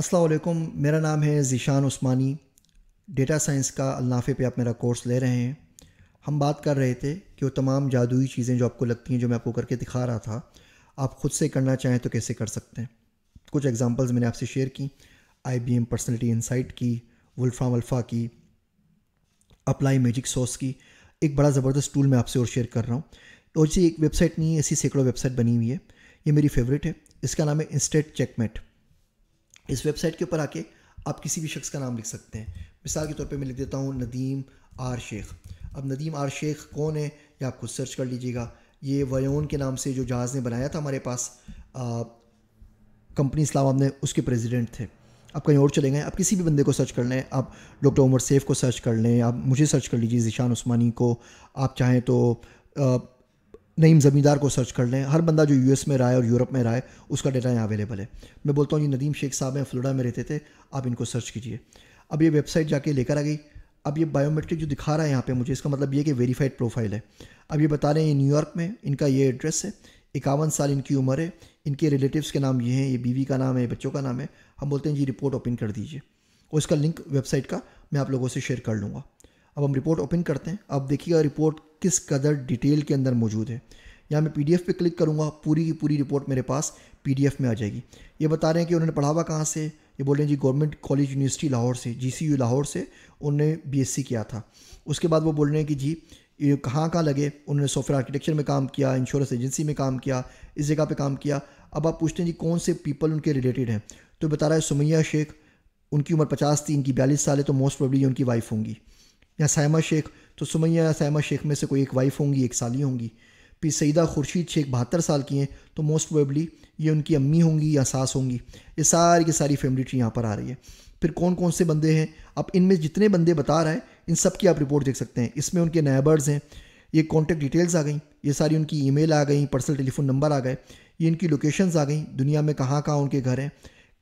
असलकुम मेरा नाम है ज़ीशान उस्मानी डेटा साइंस का अलनाफे पे आप मेरा कोर्स ले रहे हैं हम बात कर रहे थे कि वो तमाम जादुई चीज़ें जो आपको लगती हैं जो मैं आपको करके दिखा रहा था आप ख़ुद से करना चाहें तो कैसे कर सकते हैं कुछ एग्जांपल्स मैंने आपसे शेयर की I B M personality insight की वल्फ़ा अल्फ़ा की अप्लाई मैजिक सॉस की एक बड़ा ज़बरदस्त टूल मैं आपसे और शेयर कर रहा हूँ और जी एक वेबसाइट नहीं है ऐसी सैकड़ों वेबसाइट बनी हुई है ये मेरी फेवरेट है इसका नाम है इंस्टेट चेकमेट इस वेबसाइट के ऊपर आके आप किसी भी शख्स का नाम लिख सकते हैं मिसाल के तौर पे मैं लिख देता हूँ नदीम आर शेख अब नदीम आर शेख कौन है ये आप खुद सर्च कर लीजिएगा ये वयोन के नाम से जो जहाज़ ने बनाया था हमारे पास कंपनी इस्लाम ने उसके प्रेसिडेंट थे आप कहीं और चले गए आप किसी भी बंदे को सर्च कर लें आप डॉक्टर उमर सेफ़ को सर्च कर लें आप मुझे सर्च कर लीजिए जीशान उस्मानी को आप चाहें तो नईम ज़मींदार को सर्च कर लें हर बंदा जो यूएस में रहा है और यूरोप में रहा है उसका डेटा यहाँ अवेलेबल है मैं बोलता हूँ ये नदीम शेख साहब हैं फ्लोडा में रहते थे आप इनको सर्च कीजिए अब ये वेबसाइट जाके लेकर आ गई अब ये बायोमेट्रिक जो दिखा रहा है यहाँ पे मुझे इसका मतलब ये कि वेरीफाइड प्रोफाइल है अब ये बता रहे हैं न्यूयॉर्क में इनका ये एड्रेस है इक्यावन साल इनकी उम्र है इनके रिलेटिव्स के नाम ये हैं ये बीवी का नाम है बच्चों का नाम है हम बोलते हैं जी रिपोर्ट ओपन कर दीजिए और इसका लिंक वेबसाइट का मैं आप लोगों से शेयर कर लूँगा अब हम रिपोर्ट ओपन करते हैं अब देखिएगा रिपोर्ट किस कदर डिटेल के अंदर मौजूद है यहाँ मैं पीडीएफ पे क्लिक करूँगा पूरी की पूरी रिपोर्ट मेरे पास पीडीएफ में आ जाएगी ये बता रहे हैं कि उन्होंने पढ़ा हुआ कहाँ से ये बोल रहे हैं जी गवर्नमेंट कॉलेज यूनिवर्सिटी लाहौर से जी लाहौर से उन्होंने बी किया था उसके बाद वो बोल रहे हैं कि जी ये कहाँ कहाँ लगे उन्होंने सॉफ्टवेयर आर्किटेक्चर में काम किया इंश्योरेंस एजेंसी में काम किया इस जगह पे काम किया अब आप पूछते हैं जी कौन से पीपल उनके रिलेटेड हैं तो बता रहा है सुमैया शेख उनकी उम्र पचास थी इनकी बयालीस साल है तो मोस्ट प्रॉब्ली उनकी वाइफ होंगी या सैमा शेख तो सुमैया या सैमा शेख में से कोई एक वाइफ होंगी एक साली होंगी फिर सईदा खुर्शीद शेख बहत्तर साल की हैं तो मोस्ट प्रोबेबली ये उनकी अम्मी होंगी या सास होंगी ये सारी की सारी फैमिली ट्री यहाँ पर आ रही है फिर कौन कौन से बंदे हैं अब इनमें जितने बंदे बता रहा है इन सब की आप रिपोर्ट देख सकते हैं इसमें उनके नैबर्स हैं ये कॉन्टैक्ट डिटेल्स आ गई ये सारी उनकी ईमेल आ गई पर्सनल टेलीफोन नंबर आ गए ये इनकी लोकेशंस आ गई दुनिया में कहाँ कहाँ उनके घर हैं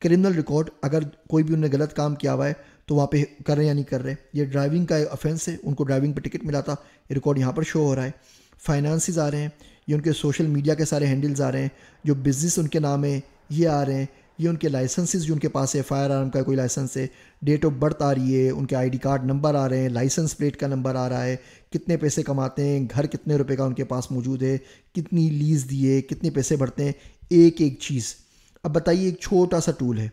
क्रिमिनल रिकॉर्ड अगर कोई भी उन्होंने गलत काम किया हुआ है तो वहाँ पे कर रहे हैं या नहीं कर रहे ये ड्राइविंग का ऑफेंस है उनको ड्राइविंग पे टिकट मिला था ये रिकॉर्ड यहाँ पर शो हो रहा है फाइनेंसिस आ रहे हैं ये उनके सोशल मीडिया के सारे हैंडल्स आ रहे हैं जो बिज़नेस उनके नाम है ये आ रहे हैं ये उनके लाइसेंसेज जो उनके पास है फायर आर्म का कोई लाइसेंस है डेट ऑफ बर्थ आ रही है उनके आईडी कार्ड नंबर आ रहे हैं लाइसेंस प्लेट का नंबर आ रहा है कितने पैसे कमाते हैं घर कितने रुपए का उनके पास मौजूद है कितनी लीज़ दिए कितने पैसे भरते हैं एक एक चीज़ अब बताइए एक छोटा सा टूल है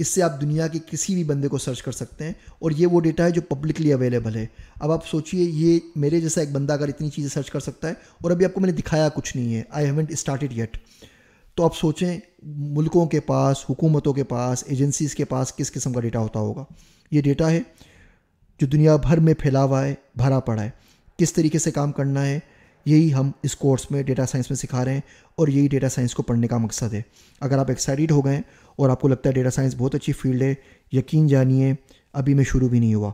इससे आप दुनिया के किसी भी बंदे को सर्च कर सकते हैं और ये वो डेटा है जो पब्लिकली अवेलेबल है अब आप सोचिए ये मेरे जैसा एक बंदा अगर इतनी चीज़ें सर्च कर सकता है और अभी आपको मैंने दिखाया कुछ नहीं है आई हैवेंट स्टार्टेड येट तो आप सोचें मुल्कों के पास हुकूमतों के पास एजेंसीज़ के पास किस किस्म का डेटा होता होगा ये डेटा है जो दुनिया भर में फैला हुआ है भरा पड़ा है किस तरीके से काम करना है यही हम इस कोर्स में डेटा साइंस में सिखा रहे हैं और यही डेटा साइंस को पढ़ने का मकसद है अगर आप एक्साइटेड हो गए और आपको लगता है डेटा साइंस बहुत अच्छी फील्ड है यकीन जानिए अभी मैं शुरू भी नहीं हुआ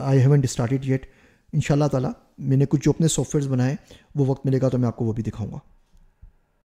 आई हैवेंट स्टार्टेड येट इन ताला मैंने कुछ जो अपने सॉफ्टवेयर बनाए वो वक्त मिलेगा तो मैं आपको वो भी दिखाऊँगा